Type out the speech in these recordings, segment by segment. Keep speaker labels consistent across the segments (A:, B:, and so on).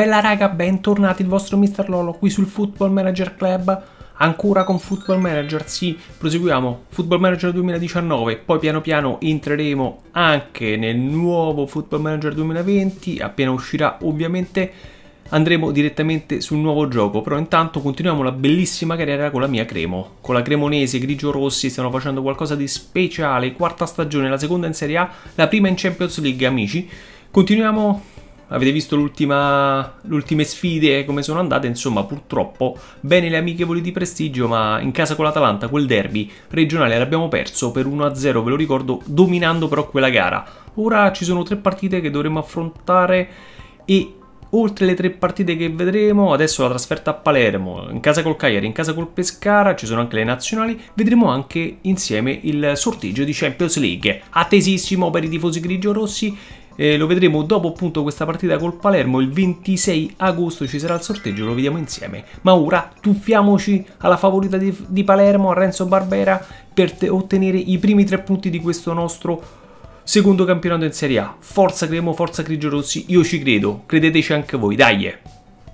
A: Bella raga, bentornati il vostro Mr. Lolo qui sul Football Manager Club, ancora con Football Manager, sì, proseguiamo, Football Manager 2019, poi piano piano entreremo anche nel nuovo Football Manager 2020, appena uscirà ovviamente andremo direttamente sul nuovo gioco, però intanto continuiamo la bellissima carriera con la mia Cremo, con la Cremonese Grigio-Rossi stiamo facendo qualcosa di speciale, quarta stagione, la seconda in Serie A, la prima in Champions League amici, continuiamo avete visto le ultime sfide come sono andate, insomma purtroppo bene le amichevoli di prestigio, ma in casa con l'Atalanta quel derby regionale l'abbiamo perso per 1-0, ve lo ricordo, dominando però quella gara. Ora ci sono tre partite che dovremo affrontare e oltre le tre partite che vedremo, adesso la trasferta a Palermo, in casa col Cagliari, in casa col Pescara, ci sono anche le nazionali, vedremo anche insieme il sorteggio di Champions League, attesissimo per i tifosi grigio-rossi eh, lo vedremo dopo appunto questa partita col Palermo, il 26 agosto ci sarà il sorteggio, lo vediamo insieme. Ma ora tuffiamoci alla favorita di, di Palermo, a Renzo Barbera, per te, ottenere i primi tre punti di questo nostro secondo campionato in Serie A. Forza Cremo, forza Grigio Rossi, io ci credo, credeteci anche voi, dai!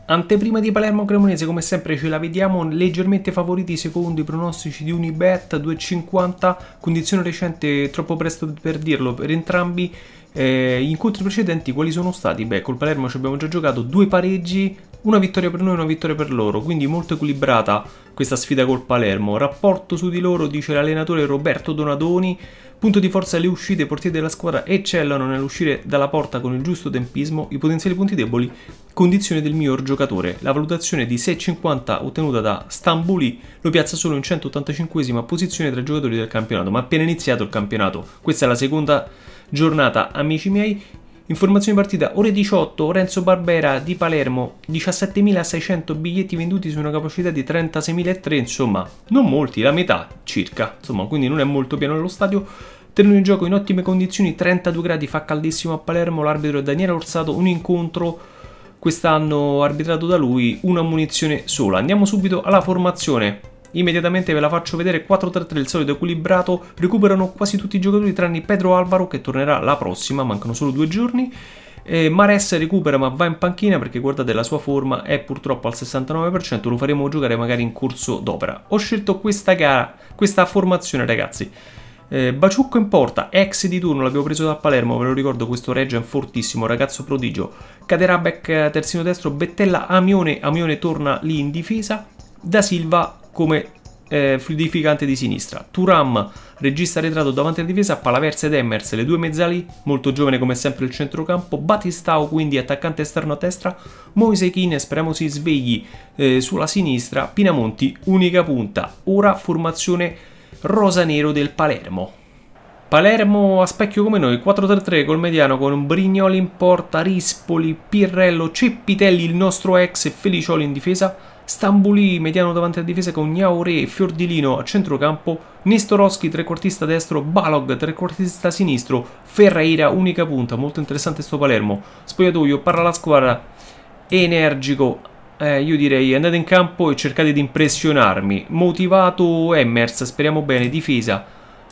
A: Anteprima di Palermo Cremonese, come sempre ce la vediamo leggermente favoriti secondo i pronostici di Unibet 2,50, condizione recente troppo presto per dirlo per entrambi, eh, gli incontri precedenti quali sono stati? Beh, col Palermo ci abbiamo già giocato due pareggi, una vittoria per noi e una vittoria per loro, quindi molto equilibrata questa sfida col Palermo. Rapporto su di loro, dice l'allenatore Roberto Donadoni, punto di forza le uscite, i portieri della squadra eccellono nell'uscire dalla porta con il giusto tempismo, i potenziali punti deboli, condizione del miglior giocatore. La valutazione di 6,50 ottenuta da Stambuli lo piazza solo in 185 posizione tra i giocatori del campionato, ma appena iniziato il campionato, questa è la seconda giornata, amici miei. Informazioni partita, ore 18, Lorenzo Barbera di Palermo, 17.600 biglietti venduti su una capacità di 36.003, insomma, non molti, la metà circa, insomma, quindi non è molto pieno lo stadio. Terreno in gioco in ottime condizioni, 32 gradi, fa caldissimo a Palermo, l'arbitro è Daniele Orsato, un incontro quest'anno arbitrato da lui, una munizione sola. Andiamo subito alla formazione. Immediatamente ve la faccio vedere 4-3-3 il solito equilibrato, recuperano quasi tutti i giocatori tranne Pedro Alvaro che tornerà la prossima, mancano solo due giorni. Eh, Mares recupera ma va in panchina perché guardate la sua forma è purtroppo al 69%, lo faremo giocare magari in corso d'opera. Ho scelto questa gara, questa formazione ragazzi. Eh, Baciucco in porta, ex di turno, l'abbiamo preso da Palermo, ve lo ricordo, questo Reggio è fortissimo, ragazzo prodigio. Caderabek eh, terzino destro, Bettella Amione, Amione torna lì in difesa. Da Silva come eh, fluidificante di sinistra. Turam, regista arretrato davanti alla difesa, Palaversa ed Emmers, le due mezzali, molto giovane come sempre il centrocampo, Batistao quindi attaccante esterno a destra, Moise Kine, speriamo si svegli eh, sulla sinistra, Pinamonti unica punta. Ora formazione rosa-nero del Palermo. Palermo a specchio come noi, 4-3-3 col mediano con Brignoli in porta, Rispoli, Pirrello, Ceppitelli il nostro ex e Felicioli in difesa, Stambuli mediano davanti alla difesa con Niaure, Fiordilino a centrocampo, Nestorowski trequartista destro, Balog trequartista sinistro, Ferreira unica punta, molto interessante sto Palermo, spogliatoio, parla la squadra, energico, eh, io direi andate in campo e cercate di impressionarmi, motivato Emmers, speriamo bene, difesa,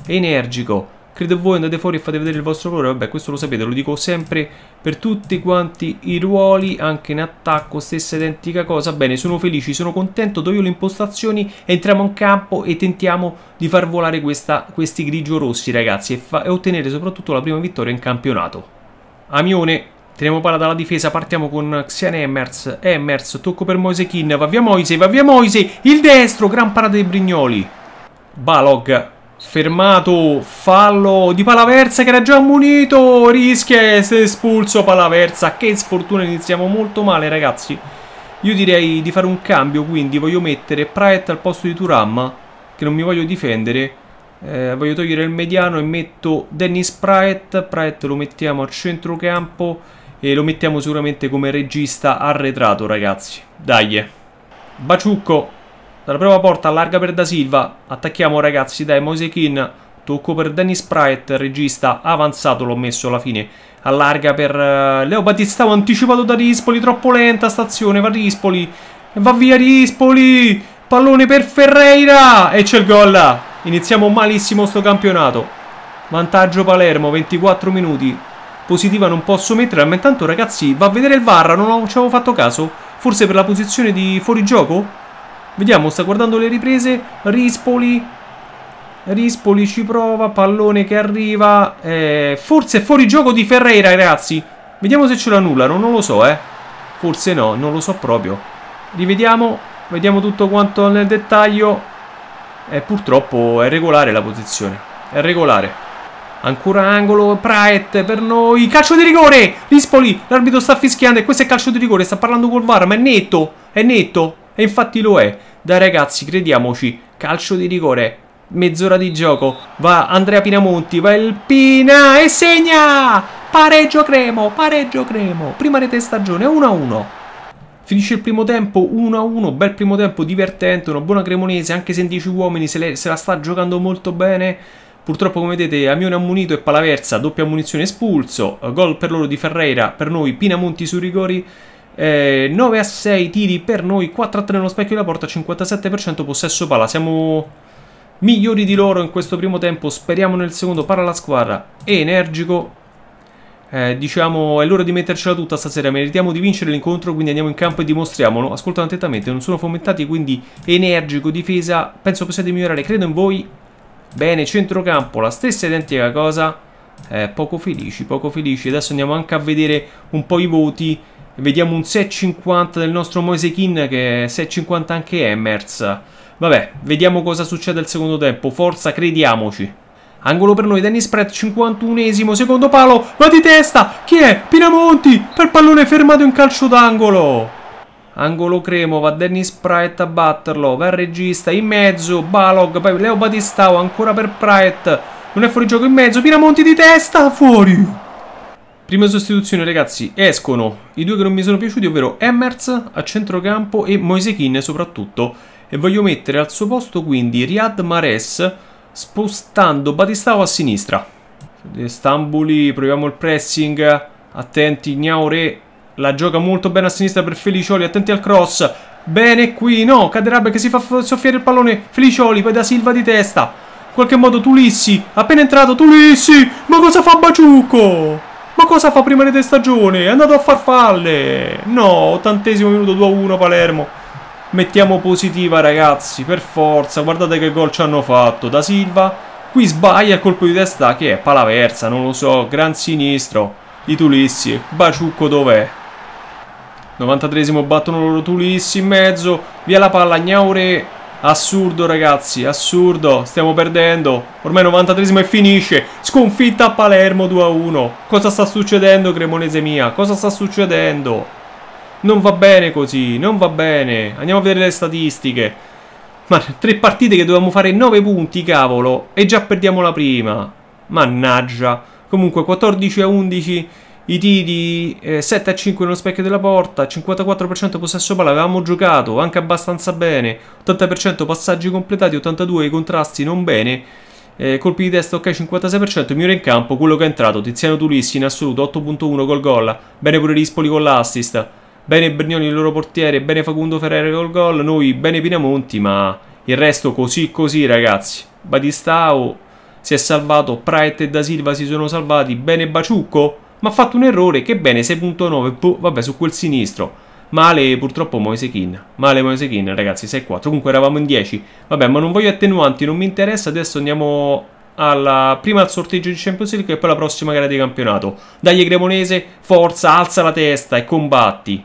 A: energico, Credo voi andate fuori e fate vedere il vostro colore. Vabbè, questo lo sapete, lo dico sempre per tutti quanti i ruoli, anche in attacco, stessa identica cosa. Bene, sono felice, sono contento, do io le impostazioni, entriamo in campo e tentiamo di far volare questa, questi grigio-rossi, ragazzi, e, e, ottenere soprattutto la prima vittoria in campionato. Amione, teniamo palla dalla difesa, partiamo con Xian Emmers, Emmers, tocco per Moise Kin, va via Moise, va via Moise, il destro, gran parata dei Brignoli. Balog Fermato, fallo di Palaversa che era già munito, rischia di essere espulso Palaversa, che sfortuna iniziamo molto male ragazzi. Io direi di fare un cambio quindi, voglio mettere Praet al posto di Turam, che non mi voglio difendere. Eh, voglio togliere il mediano e metto Dennis Praet, Praet lo mettiamo a centrocampo e lo mettiamo sicuramente come regista arretrato ragazzi. Dai, baciucco! Dalla prima porta allarga per Da Silva. Attacchiamo ragazzi, dai Moisekin. Tocco per Dennis Pride, regista avanzato l'ho messo alla fine. Allarga per eh, Leo Battistavo anticipato da Rispoli, troppo lenta stazione, va Rispoli. Va via Rispoli! Pallone per Ferreira! E c'è il gol! Iniziamo malissimo sto campionato. Vantaggio Palermo, 24 minuti. Positiva non posso mettere, ma intanto ragazzi va a vedere il Varra, non ci avevo fatto caso. Forse per la posizione di fuorigioco? Vediamo, sta guardando le riprese. Rispoli. Rispoli ci prova. Pallone che arriva. Eh, forse è fuori gioco di Ferreira, ragazzi. Vediamo se ce l'ha l'annullano. Non lo so, eh. Forse no, non lo so proprio. Rivediamo. Vediamo tutto quanto nel dettaglio. Eh, purtroppo è regolare la posizione. È regolare. Ancora angolo, Praet per noi. Calcio di rigore! Rispoli, l'arbitro sta fischiando e questo è calcio di rigore. Sta parlando col VAR, ma è netto. È netto. E infatti lo è. Dai ragazzi, crediamoci, calcio di rigore, mezz'ora di gioco, va Andrea Pinamonti, va il Pina e segna! Pareggio Cremo, pareggio Cremo, prima rete stagione 1-1. Finisce il primo tempo 1-1, bel primo tempo divertente, una buona cremonese anche se in 10 uomini se, le, se la sta giocando molto bene. Purtroppo come vedete Amione ammunito e Palaversa, doppia ammunizione espulso, gol per loro di Ferreira, per noi Pinamonti su rigori. Eh, 9 a 6 tiri per noi, 4 a 3 nello specchio della porta, 57% possesso palla. Siamo migliori di loro in questo primo tempo, speriamo nel secondo. Para la squadra, energico. Eh, diciamo, è l'ora di mettercela tutta stasera, meritiamo di vincere l'incontro, quindi andiamo in campo e dimostriamolo. Ascoltano attentamente, non sono fomentati, quindi energico, difesa, penso possiate migliorare, credo in voi. Bene, centrocampo, la stessa identica cosa. Eh, poco felici, poco felici. Adesso andiamo anche a vedere un po' i voti. Vediamo un 6,50 del nostro Moisekin che 6,50 anche Emmers. Vabbè, vediamo cosa succede al secondo tempo. Forza, crediamoci. Angolo per noi, Dennis Pratt, 51esimo, secondo palo, va di testa, chi è? Pinamonti, per pallone fermato in calcio d'angolo. Angolo Cremo, va Dennis Pratt a batterlo, va il regista, in mezzo, Balog, poi Leo Batistao, ancora per Pratt, non è fuori gioco in mezzo, Pinamonti di testa, fuori. Prima sostituzione ragazzi, escono i due che non mi sono piaciuti, ovvero Emmers a centrocampo e Moisekin soprattutto. E voglio mettere al suo posto quindi Riyad Mares spostando Batistao a sinistra. Stambuli, proviamo il pressing, attenti, Gnaure la gioca molto bene a sinistra per Felicioli, attenti al cross. Bene qui, no, Caderab che si fa soffiare il pallone, Felicioli, poi da Silva di testa. In qualche modo Tulissi, appena entrato Tulissi, ma cosa fa Baciucco? Ma cosa fa prima di stagione? È andato a farfalle! No, ottantesimo minuto 2-1 Palermo. Mettiamo positiva ragazzi, per forza. Guardate che gol ci hanno fatto. Da Silva, qui sbaglia il colpo di testa che è palaversa, non lo so. Gran sinistro di Tulissi. Baciucco dov'è? 93 battono loro Tulissi in mezzo. Via la palla, Gnaure Assurdo ragazzi, assurdo, stiamo perdendo, ormai 93 esimo e finisce, sconfitta a Palermo 2-1, cosa sta succedendo Cremonese mia, cosa sta succedendo? Non va bene così, non va bene, andiamo a vedere le statistiche, ma tre partite che dovevamo fare 9 punti cavolo, e già perdiamo la prima, mannaggia, comunque 14-11 a i tiri eh, 7 a 5 nello specchio della porta, 54% possesso palla, avevamo giocato anche abbastanza bene, 80% passaggi completati, 82% contrasti non bene, eh, colpi di testa ok 56%, migliore in campo quello che è entrato, Tiziano Tulissi in assoluto 8.1 col gol, bene pure Rispoli con l'assist, bene Bernioni il loro portiere, bene Facundo Ferrere col gol, noi bene Pinamonti ma il resto così così ragazzi, Batistao si è salvato, Praet e Da Silva si sono salvati, bene Baciucco ma ha fatto un errore che bene 6.9, boh, vabbè su quel sinistro. Male purtroppo Moisekin, male Moisekin ragazzi 6.4 comunque eravamo in 10, vabbè ma non voglio attenuanti, non mi interessa, adesso andiamo alla, prima al sorteggio di Champions League e poi alla prossima gara di campionato. Dagli Cremonese, forza, alza la testa e combatti.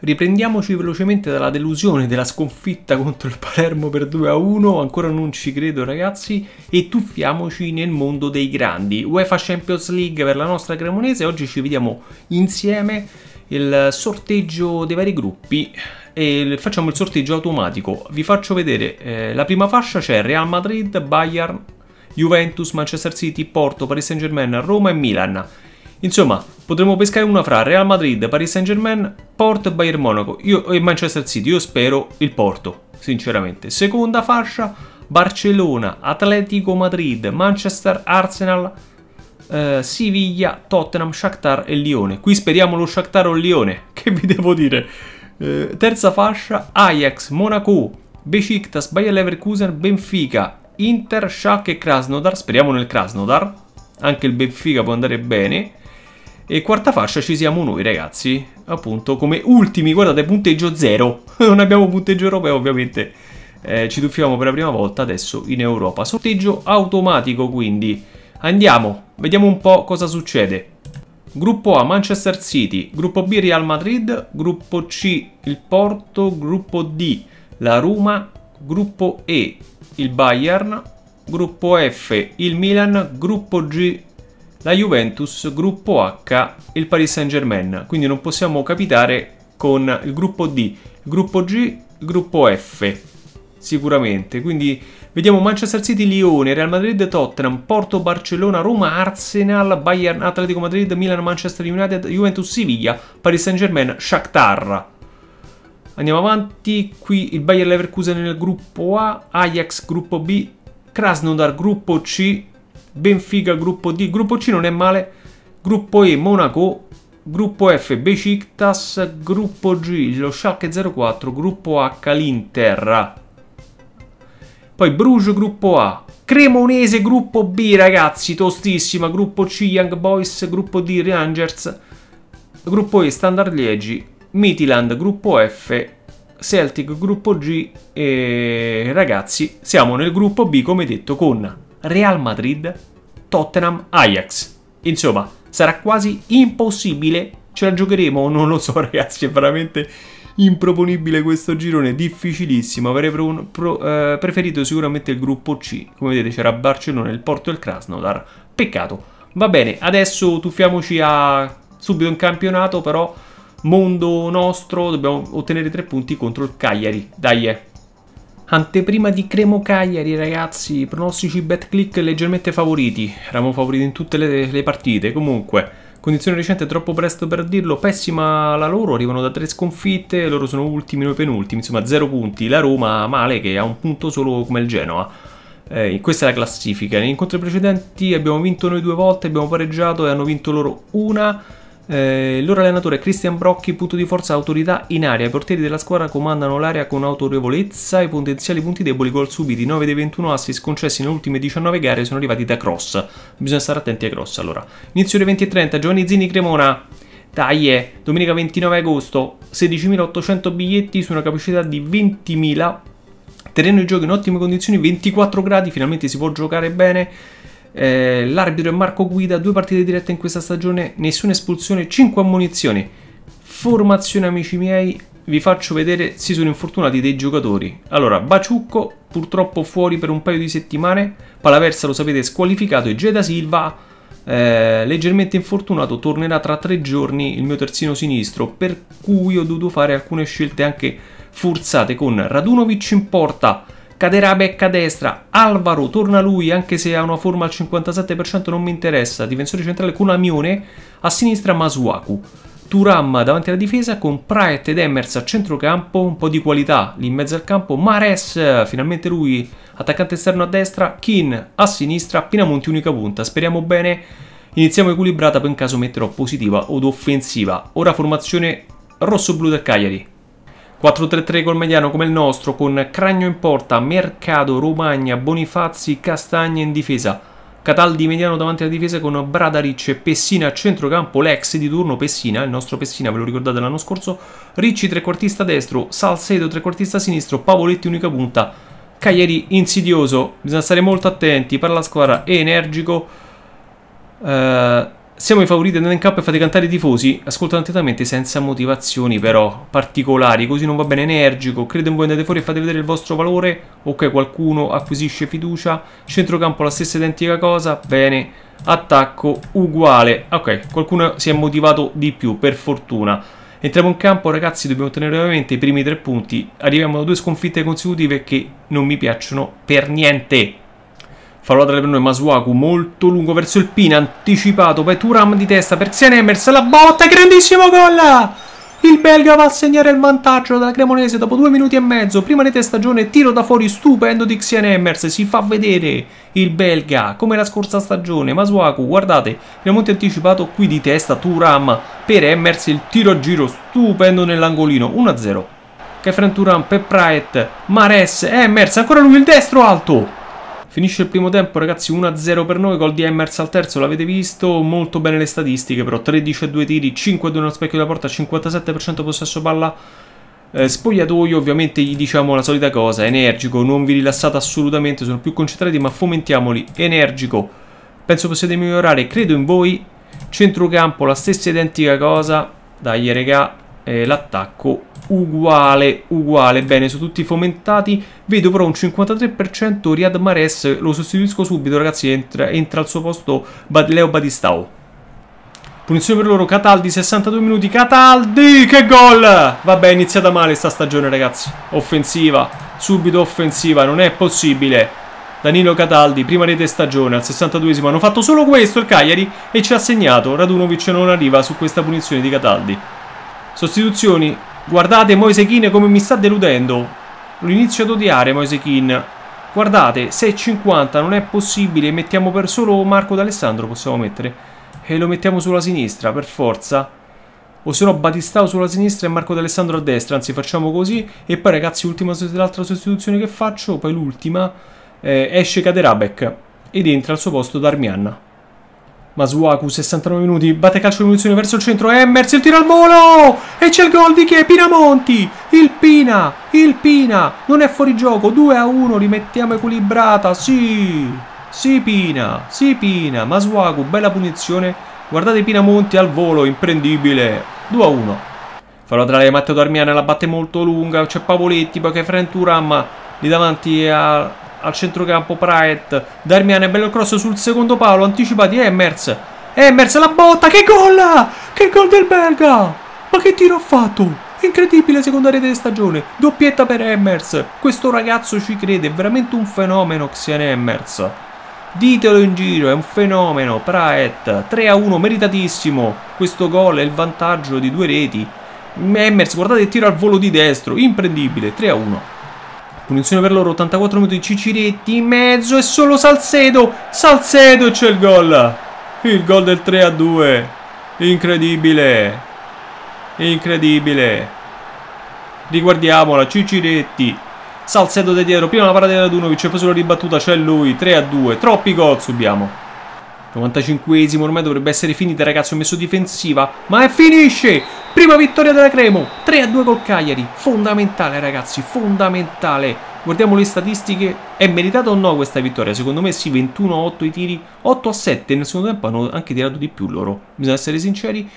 A: Riprendiamoci velocemente dalla delusione della sconfitta contro il Palermo per 2-1, a ancora non ci credo ragazzi, e tuffiamoci nel mondo dei grandi. UEFA Champions League per la nostra Cremonese, oggi ci vediamo insieme il sorteggio dei vari gruppi e facciamo il sorteggio automatico. Vi faccio vedere, eh, la prima fascia c'è Real Madrid, Bayern, Juventus, Manchester City, Porto, Paris Saint Germain, Roma e Milan. Insomma, potremmo pescare una fra Real Madrid, Paris Saint Germain, Porto e Bayern Monaco io, e Manchester City. Io spero il Porto, sinceramente. Seconda fascia, Barcellona, Atletico Madrid, Manchester, Arsenal, eh, Siviglia, Tottenham, Shakhtar e Lione. Qui speriamo lo Shakhtar o Lione, che vi devo dire. Eh, terza fascia, Ajax, Monaco, Besiktas, Bayer Leverkusen, Benfica, Inter, Schalke e Krasnodar. Speriamo nel Krasnodar. Anche il Benfica può andare bene. E quarta fascia ci siamo noi ragazzi, appunto come ultimi, guardate punteggio zero. non abbiamo punteggio europeo ovviamente, eh, ci tuffiamo per la prima volta adesso in Europa. Sorteggio automatico quindi, andiamo, vediamo un po' cosa succede. Gruppo A Manchester City, gruppo B Real Madrid, gruppo C il Porto, gruppo D la Roma, gruppo E il Bayern, gruppo F il Milan, gruppo G la Juventus, gruppo H il Paris Saint Germain, quindi non possiamo capitare con il gruppo D, il gruppo G, il gruppo F, sicuramente, quindi vediamo Manchester City, Lione, Real Madrid, Tottenham, Porto, Barcellona, Roma, Arsenal, Bayern, Atletico Madrid, Milan, Manchester United, Juventus, Siviglia, Paris Saint Germain, Shakhtar. Andiamo avanti, qui il Bayer Leverkusen nel gruppo A, Ajax gruppo B, Krasnodar gruppo C, Benfica, gruppo D, gruppo C non è male, gruppo E Monaco, gruppo F Beciktas, gruppo G lo Schalke 04, gruppo H l'Inter. Poi Bruges gruppo A, Cremonese gruppo B ragazzi, tostissima, gruppo C Young Boys, gruppo D Rangers, gruppo E Standard Liegi, Midland gruppo F Celtic gruppo G e ragazzi siamo nel gruppo B come detto con Real Madrid, Tottenham, Ajax. Insomma, sarà quasi impossibile. Ce la giocheremo? Non lo so, ragazzi. È veramente improponibile questo girone. Difficilissimo. Avrei pro, pro, eh, preferito sicuramente il gruppo C. Come vedete, c'era Barcellona, il Porto e il Krasnodar. Peccato. Va bene, adesso tuffiamoci a subito in campionato, però mondo nostro, dobbiamo ottenere tre punti contro il Cagliari. Dai, eh. Anteprima di Cremo Cagliari, ragazzi. Pronostici bet click leggermente favoriti. Eravamo favoriti in tutte le, le partite. Comunque, condizione recente troppo presto per dirlo. Pessima la loro. Arrivano da tre sconfitte. Loro sono ultimi, noi penultimi. Insomma, zero punti. La Roma, male, che ha un punto solo come il Genoa. Eh, questa è la classifica. Negli incontri precedenti abbiamo vinto noi due volte, abbiamo pareggiato e hanno vinto loro una. Eh, il loro allenatore è Christian Brocchi, punto di forza, autorità in area. I portieri della squadra comandano l'area con autorevolezza. I potenziali punti deboli, gol subiti, 9 dei 21 assist concessi nelle ultime 19 gare sono arrivati da cross. Bisogna stare attenti ai cross allora. Inizio ore 20.30, Giovanni Zini Cremona. Taglie, domenica 29 agosto, 16.800 biglietti su una capacità di 20.000. Terreno di gioco in ottime condizioni, 24 gradi, finalmente si può giocare bene eh, l'arbitro è Marco Guida, due partite dirette in questa stagione, nessuna espulsione, 5 ammunizioni. Formazione amici miei, vi faccio vedere, si sono infortunati dei giocatori. Allora, Baciucco purtroppo fuori per un paio di settimane, Palaversa lo sapete squalificato e Geda Silva eh, leggermente infortunato tornerà tra tre giorni il mio terzino sinistro per cui ho dovuto fare alcune scelte anche forzate con Radunovic in porta Caderà becca a destra, Alvaro torna lui anche se ha una forma al 57% non mi interessa, difensore centrale con Amione, a sinistra Masuaku. Turam davanti alla difesa con Praet ed Emers a centrocampo, un po' di qualità lì in mezzo al campo, Mares finalmente lui attaccante esterno a destra, Kin a sinistra, Pinamonti unica punta, speriamo bene, iniziamo equilibrata poi in caso metterò positiva od offensiva, ora formazione rosso-blu del Cagliari. 4-3-3 col mediano come il nostro, con Cragno in porta, Mercado, Romagna, Bonifazzi, Castagna in difesa. Cataldi mediano davanti alla difesa con Bradaric e Pessina a centrocampo, l'ex di turno Pessina, il nostro Pessina ve lo ricordate l'anno scorso, Ricci trequartista destro, Salcedo trequartista sinistro, Pavoletti unica punta, Cagliari insidioso, bisogna stare molto attenti per la squadra energico. Eh, siamo i favoriti in campo e fate cantare i tifosi? Ascoltano attentamente senza motivazioni però, particolari, così non va bene energico, credo in voi andate fuori e fate vedere il vostro valore, ok qualcuno acquisisce fiducia, centrocampo la stessa identica cosa, bene, attacco uguale, ok qualcuno si è motivato di più per fortuna. Entriamo in campo ragazzi, dobbiamo ottenere ovviamente i primi tre punti, arriviamo a due sconfitte consecutive che non mi piacciono per niente. Fallo tra le noi Masuaku, molto lungo verso il pin anticipato poi Turam di testa per Emers la botta, grandissimo gol! Il belga va a segnare il vantaggio dalla Cremonese dopo due minuti e mezzo, prima rete stagione, tiro da fuori stupendo di Xian Emers si fa vedere il belga come la scorsa stagione, Masuaku guardate, finalmente anticipato qui di testa Turam per Emers il tiro a giro stupendo nell'angolino, 1-0. Kefren Turam per Praet, Mares, Emers, ancora lui il destro alto, Finisce il primo tempo ragazzi 1-0 per noi, gol di Emmers al terzo, l'avete visto, molto bene le statistiche però, 13 a 2 tiri, 5 a 2 nello specchio della porta, 57% possesso palla, eh, spogliatoio ovviamente gli diciamo la solita cosa, energico, non vi rilassate assolutamente, sono più concentrati ma fomentiamoli, energico, penso possiate migliorare, credo in voi, centrocampo la stessa identica cosa, dai regà, eh, l'attacco uguale, uguale, bene, sono tutti fomentati, vedo però un 53%, Riyad Mares, lo sostituisco subito ragazzi, entra, entra al suo posto Leo Badistao. Punizione per loro, Cataldi, 62 minuti, Cataldi, che gol! Vabbè, è iniziata male sta stagione ragazzi, offensiva, subito offensiva, non è possibile. Danilo Cataldi, prima rete stagione, al 62esimo hanno fatto solo questo il Cagliari e ci ha segnato, Radunovic non arriva su questa punizione di Cataldi. Sostituzioni, Guardate Moise Kean come mi sta deludendo. Lo inizio ad odiare Moise Kean. Guardate, 6,50 non è possibile. Mettiamo per solo Marco D'Alessandro, possiamo mettere. E lo mettiamo sulla sinistra, per forza. O se no Batistao sulla sinistra e Marco D'Alessandro a destra. Anzi, facciamo così. E poi ragazzi, l'ultima, l'altra sostituzione che faccio, poi l'ultima, eh, esce Caderabek. Ed entra al suo posto Darmian. Masuaku, 69 minuti, batte calcio di munizione verso il centro, Emmers, il tiro al volo! E c'è il gol di che? Pinamonti! Il Pina, il Pina, non è fuori gioco, 2 a 1, rimettiamo equilibrata, sì! Sì Pina, sì Pina, Masuaku, bella punizione, guardate Pinamonti al volo, imprendibile, 2 a 1. Farò tra le Matteo Darmiana, la batte molto lunga, c'è Pavoletti, poi che Frenturam, lì davanti a al centrocampo Praet, Darmian è bello cross sul secondo palo, anticipati Emmers, eh, Emmers eh, la botta, che gol! Che gol del belga! Ma che tiro ha fatto? Incredibile seconda rete di stagione, doppietta per Emmers, questo ragazzo ci crede, è veramente un fenomeno Xian Emmers. Ditelo in giro, è un fenomeno, Praet, 3 a 1, meritatissimo, questo gol è il vantaggio di due reti. Emmers, guardate il tiro al volo di destro, imprendibile, 3 a 1. Punizione per loro, 84 minuti, Ciciretti in mezzo e solo Salcedo. Salcedo e c'è il gol. Il gol del 3 a 2. Incredibile. Incredibile. Riguardiamola, Ciciretti. Salcedo da dietro, prima la parata di Radunovic, poi sulla ribattuta c'è lui, 3 a 2, troppi gol subiamo. 95esimo, ormai dovrebbe essere finita ragazzi, ho messo difensiva, ma è finisce! Prima vittoria della Cremo, 3-2 col Cagliari, fondamentale ragazzi, fondamentale. Guardiamo le statistiche, è meritata o no questa vittoria? Secondo me sì, 21-8 i tiri, 8-7 nel secondo tempo hanno anche tirato di più loro, bisogna essere sinceri.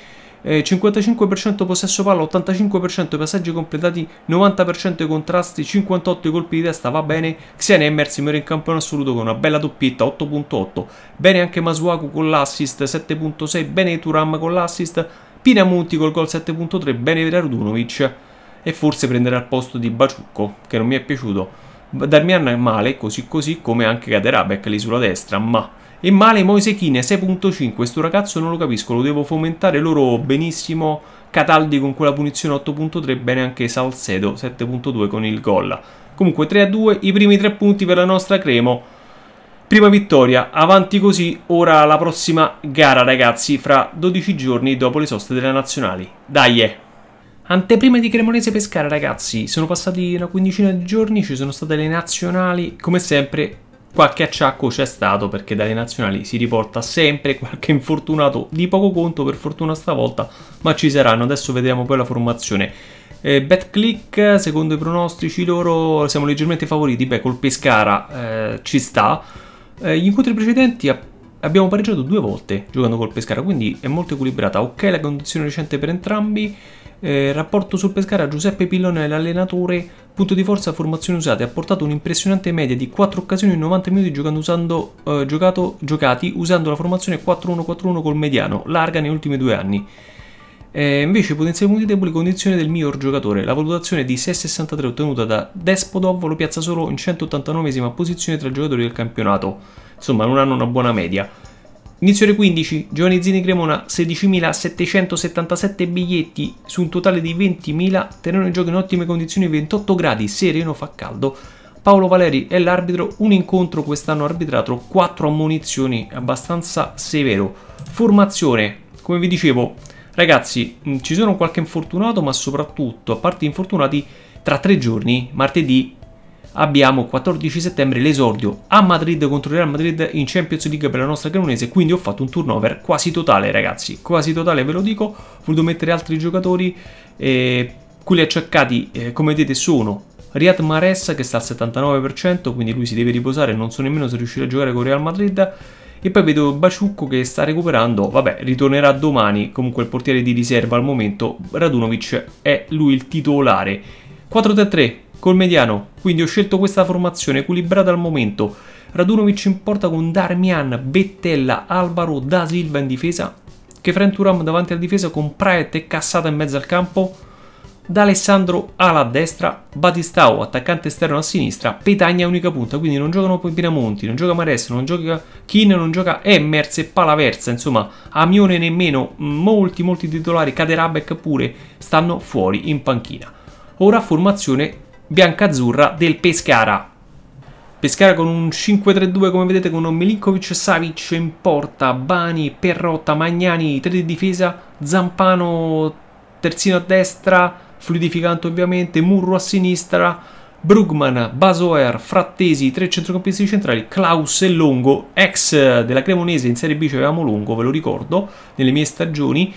A: Eh, 55% possesso palla, 85% passaggi completati, 90% contrasti, 58 colpi di testa, va bene. Xenia è emerso in campione assoluto con una bella doppietta, 8.8. Bene anche Masuaku con l'assist, 7.6. Bene Turam con l'assist, Pinamonti col gol 7.3, bene per Ardunovic e forse prenderà il posto di Baciucco, che non mi è piaciuto. Darmian è male, così così, come anche Kaderabek lì sulla destra, ma... E male Moise 6.5, questo ragazzo non lo capisco, lo devo fomentare loro benissimo. Cataldi con quella punizione 8.3, bene anche Salcedo 7.2 con il gol. Comunque 3 a 2, i primi tre punti per la nostra Cremo Prima vittoria, avanti così, ora la prossima gara ragazzi, fra 12 giorni dopo le soste delle nazionali. Dai! eh! Anteprima di Cremonese Pescara ragazzi, sono passati una quindicina di giorni, ci sono state le nazionali, come sempre qualche acciacco c'è stato perché dalle nazionali si riporta sempre qualche infortunato di poco conto per fortuna stavolta ma ci saranno adesso vedremo poi la formazione eh, Betclick secondo i pronostici loro siamo leggermente favoriti beh col Pescara eh, ci sta eh, gli incontri precedenti a abbiamo pareggiato due volte giocando col Pescara, quindi è molto equilibrata. Ok la condizione recente per entrambi, eh, rapporto sul Pescara Giuseppe Pillone l'allenatore, punto di forza formazioni usate, ha portato un'impressionante media di 4 occasioni in 90 minuti usando, eh, giocato, giocati usando la formazione 4-1-4-1 col mediano, larga negli ultimi due anni. Eh, invece potenziali punti deboli condizione del miglior giocatore. La valutazione di 6,63 ottenuta da Despodov lo piazza solo in 189 posizione tra i giocatori del campionato. Insomma, non hanno una buona media. Inizio ore 15, Giovanni Zini Cremona 16.777 biglietti su un totale di 20.000, terreno in gioco in ottime condizioni 28 gradi, sereno fa caldo. Paolo Valeri è l'arbitro, un incontro quest'anno arbitrato, 4 ammunizioni, abbastanza severo. Formazione, come vi dicevo, Ragazzi, mm, ci sono qualche infortunato, ma soprattutto, a parte infortunati, tra tre giorni, martedì, abbiamo 14 settembre l'esordio a Madrid contro Real Madrid in Champions League per la nostra Cremonese. quindi ho fatto un turnover quasi totale, ragazzi, quasi totale ve lo dico, ho voluto mettere altri giocatori, eh, quelli acciaccati, eh, come vedete, sono Riyad Mares che sta al 79%, quindi lui si deve riposare, non so nemmeno se riuscirà a giocare con Real Madrid, e poi vedo Baciucco che sta recuperando, vabbè, ritornerà domani, comunque il portiere di riserva al momento, Radunovic è lui il titolare. 4-3-3 col mediano, quindi ho scelto questa formazione equilibrata al momento. Radunovic in porta con Darmian, Bettella, Alvaro, Da Silva in difesa, Kefren Turam davanti alla difesa con Praet e Cassata in mezzo al campo, D'Alessandro ala a destra, Batistao attaccante esterno a sinistra, Petagna unica punta, quindi non giocano poi Pinamonti, non gioca Maresso, non gioca Kin, non gioca Emmers e Palaversa, insomma Amione nemmeno, mm, molti molti titolari, Caderabek pure, stanno fuori in panchina. Ora formazione biancazzurra del Pescara. Pescara con un 5-3-2 come vedete con Milinkovic, Savic in porta, Bani, Perrotta, Magnani, 3 di difesa, Zampano terzino a destra, fluidificante ovviamente, Murro a sinistra, Brugman, Basoer, Frattesi, tre centrocampisti centrali, Klaus e Longo, ex della Cremonese in Serie B ci avevamo Longo, ve lo ricordo, nelle mie stagioni,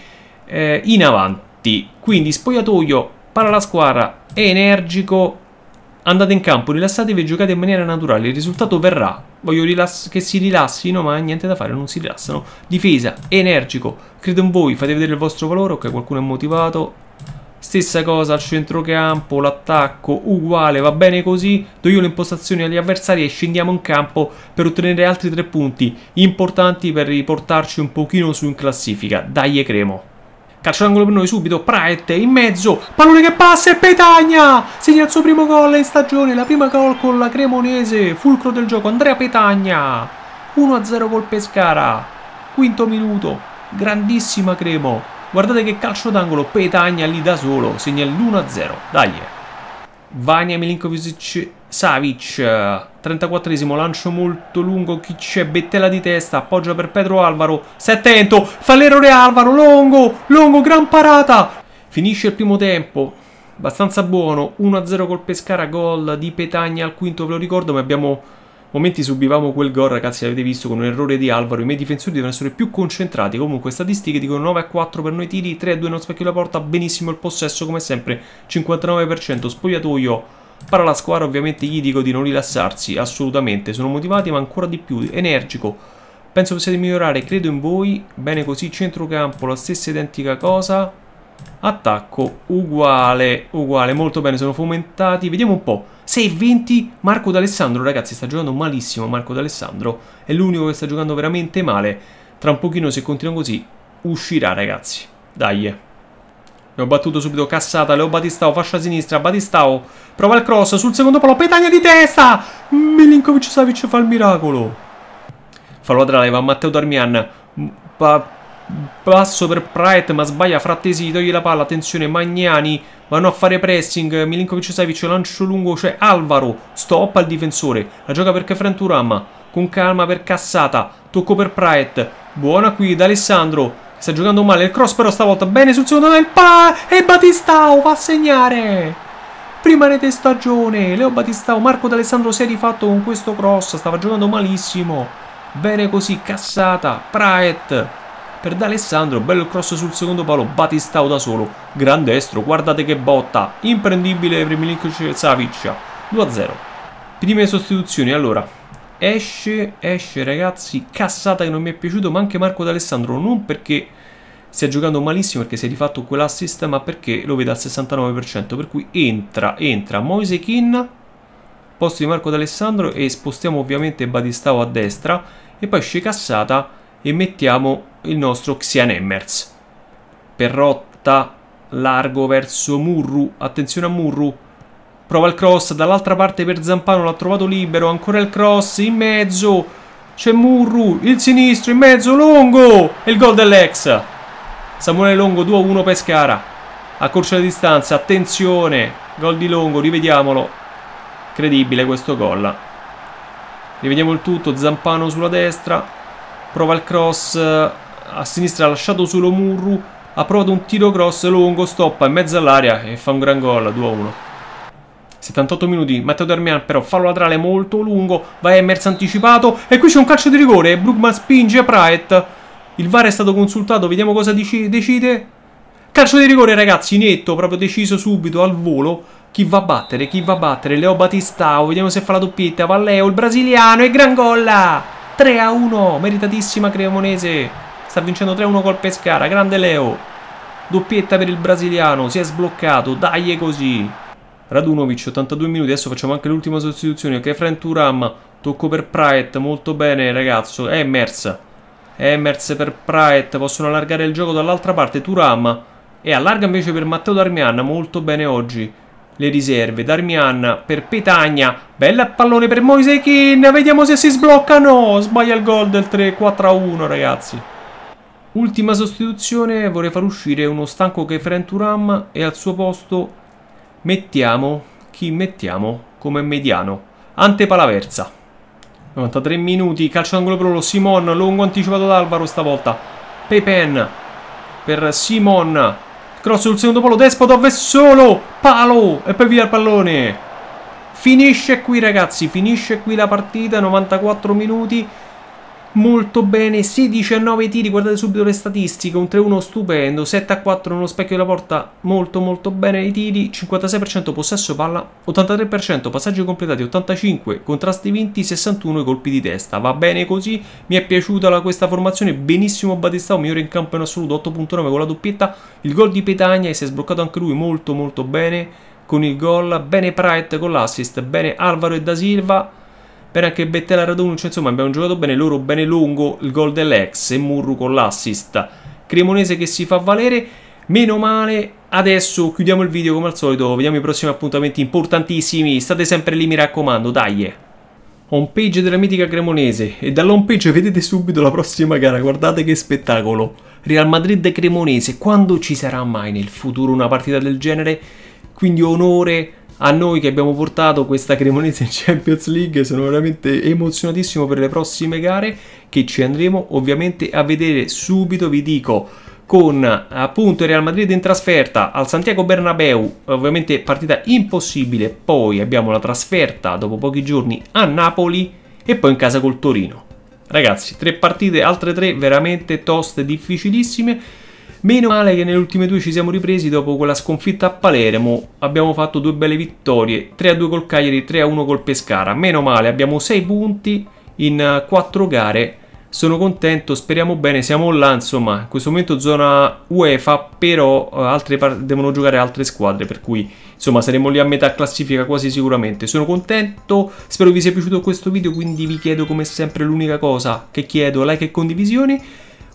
A: eh, in avanti. Quindi spogliatoio, para la squadra, è energico, andate in campo, rilassatevi e giocate in maniera naturale, il risultato verrà. Voglio che si rilassino, ma niente da fare, non si rilassano. Difesa, energico, credo in voi, fate vedere il vostro valore, ok, qualcuno è motivato, Stessa cosa al centrocampo, l'attacco uguale, va bene così. Do io le impostazioni agli avversari e scendiamo in campo per ottenere altri tre punti importanti per riportarci un pochino su in classifica. Dai, Cremo. Calcio d'angolo per noi subito, Praet in mezzo, pallone che passa e Petagna! Segna il suo primo gol in stagione, la prima gol con la Cremonese, fulcro del gioco, Andrea Petagna! 1-0 col Pescara, quinto minuto, grandissima Cremo, Guardate che calcio d'angolo, Petagna lì da solo, segna l'1-0, dai. Vania Milinkovic Savic, 34esimo, lancio molto lungo, chi c'è? Bettella di testa, appoggia per Pedro Alvaro, si attento, fa l'errore Alvaro, Longo, Longo, gran parata. Finisce il primo tempo, abbastanza buono, 1-0 col Pescara, gol di Petagna al quinto, ve lo ricordo, ma abbiamo momenti subivamo quel gol ragazzi avete visto con un errore di Alvaro i miei difensori devono essere più concentrati comunque statistiche dicono 9 a 4 per noi tiri 3 a 2 non specchio la porta benissimo il possesso come sempre 59% spogliatoio para la squadra ovviamente gli dico di non rilassarsi assolutamente sono motivati ma ancora di più energico penso possiate migliorare credo in voi bene così centrocampo la stessa identica cosa attacco uguale, uguale, molto bene, sono fomentati, vediamo un po', 6-20, Marco D'Alessandro, ragazzi sta giocando malissimo Marco D'Alessandro, è l'unico che sta giocando veramente male, tra un pochino se continua così uscirà ragazzi, dai, eh. Le ho battuto subito cassata, Leo Batistao, fascia sinistra, Batistao, prova il cross, sul secondo palo, petagna di testa, Milinkovic Savic fa il miracolo. Fallo a drive Matteo Darmian, pa Basso per Praet, ma sbaglia Frattesi, togli la palla, attenzione, Magnani, vanno a fare pressing, Milinkovic Savic, lancio lungo, c'è cioè Alvaro, stop al difensore, la gioca perché Frenturam, con calma per Cassata, tocco per Praet, buona qui da Alessandro, sta giocando male, il cross però stavolta bene sul secondo del pa e Batistao va a segnare! Prima rete stagione, Leo Batistao, Marco D'Alessandro si è rifatto con questo cross, stava giocando malissimo. Bene così, Cassata, Praet, per D'Alessandro, bello cross sul secondo palo, Batistao da solo, gran destro, guardate che botta, imprendibile per Milinkovic Savic, 2-0. Prime sostituzioni, allora, esce, esce ragazzi, cassata che non mi è piaciuto, ma anche Marco D'Alessandro, non perché stia giocando malissimo perché si è rifatto quell'assist, ma perché lo vede al 69%, per cui entra, entra Moise Kin, posto di Marco D'Alessandro e spostiamo ovviamente Batistao a destra e poi esce cassata e mettiamo il nostro Xian Emmers per rotta largo verso Murru attenzione a Murru prova il cross dall'altra parte per Zampano l'ha trovato libero ancora il cross in mezzo c'è Murru il sinistro in mezzo Longo e il gol dell'ex Samuele Longo 2-1 Pescara accorcia la distanza attenzione gol di Longo rivediamolo Credibile questo gol. Rivediamo il tutto, Zampano sulla destra, prova il cross eh, a sinistra, ha lasciato solo Murru, ha provato un tiro cross lungo, stoppa in mezzo all'aria e fa un gran gol, 2-1. 78 minuti, Matteo Darmian però fa fallo laterale molto lungo, va Emers anticipato e qui c'è un calcio di rigore Brugman spinge Praet. Il VAR è stato consultato, vediamo cosa decide. Calcio di rigore ragazzi, netto, proprio deciso subito al volo. Chi va a battere? Chi va a battere? Leo Batistao, vediamo se fa la doppietta, va Leo, il brasiliano e gran golla! 3 a 1, meritatissima Cremonese. Sta vincendo 3 a 1 col Pescara. Grande Leo. Doppietta per il brasiliano. Si è sbloccato. Dai così. Radunovic, 82 minuti. Adesso facciamo anche l'ultima sostituzione. Che Fren Turam. Tocco per Praet. Molto bene, ragazzo. Emmers. Emmers per Praet. Possono allargare il gioco dall'altra parte. Turam. E allarga invece per Matteo Darmian. Molto bene oggi le riserve. Darmian per Petagna. Bella pallone per Moise Kin. Vediamo se si sblocca. No, sbaglia il gol del 3-4-1, ragazzi. Ultima sostituzione. Vorrei far uscire uno stanco Kefren Turam e al suo posto mettiamo chi mettiamo come mediano. Ante Palaversa. 93 minuti, calcio d'angolo pro Simon, lungo anticipato da Alvaro stavolta. Pepen per Simon Cross sul secondo polo Despotov è solo, palo e poi via il pallone. Finisce qui ragazzi, finisce qui la partita, 94 minuti molto bene, 16-9 a tiri, guardate subito le statistiche, un 3-1 stupendo, 7-4 a nello specchio della porta, molto molto bene i tiri, 56% possesso palla, 83% passaggi completati, 85 contrasti vinti, 61 colpi di testa, va bene così, mi è piaciuta la, questa formazione, benissimo Batistao, migliore in campo in assoluto, 8.9 con la doppietta, il gol di Petagna e si è sbloccato anche lui molto molto bene con il gol, bene Pratt con l'assist, bene Alvaro e Da Silva, per anche Bettela Raduncio, insomma abbiamo giocato bene loro, bene lungo il gol dell'ex e Murru con l'assist. Cremonese che si fa valere, meno male, adesso chiudiamo il video come al solito, vediamo i prossimi appuntamenti importantissimi, state sempre lì mi raccomando, dai! home page della mitica cremonese e dall'home page vedete subito la prossima gara, guardate che spettacolo. Real Madrid cremonese, quando ci sarà mai nel futuro una partita del genere? Quindi onore a noi che abbiamo portato questa Cremonese in Champions League. Sono veramente emozionatissimo per le prossime gare che ci andremo ovviamente a vedere subito, vi dico con appunto il Real Madrid in trasferta al Santiago Bernabeu, ovviamente partita impossibile, poi abbiamo la trasferta dopo pochi giorni a Napoli e poi in casa col Torino. Ragazzi, tre partite, altre tre veramente toste, difficilissime Meno male che nelle ultime due ci siamo ripresi dopo quella sconfitta a Palermo, abbiamo fatto due belle vittorie, 3-2 col Cagliari, 3-1 col Pescara, meno male, abbiamo 6 punti in 4 eh, gare, sono contento, speriamo bene, siamo là insomma, in questo momento zona UEFA, però eh, devono giocare altre squadre, per cui insomma saremo lì a metà classifica quasi sicuramente. Sono contento, spero vi sia piaciuto questo video, quindi vi chiedo come sempre l'unica cosa che chiedo, like e condivisioni.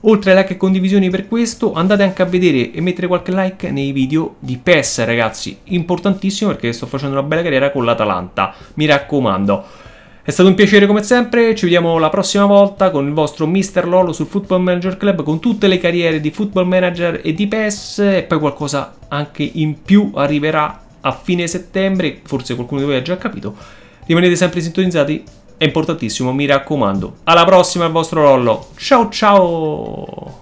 A: Oltre a like e condivisioni per questo, andate anche a vedere e mettere qualche like nei video di PES, ragazzi. Importantissimo perché sto facendo una bella carriera con l'Atalanta. Mi raccomando. È stato un piacere come sempre, ci vediamo la prossima volta con il vostro Mr. Lolo sul Football Manager Club con tutte le carriere di Football Manager e di PES e poi qualcosa anche in più arriverà a fine settembre, forse qualcuno di voi ha già capito. Rimanete sempre sintonizzati è importantissimo, mi raccomando. Alla prossima, il vostro Rollo. Ciao ciao!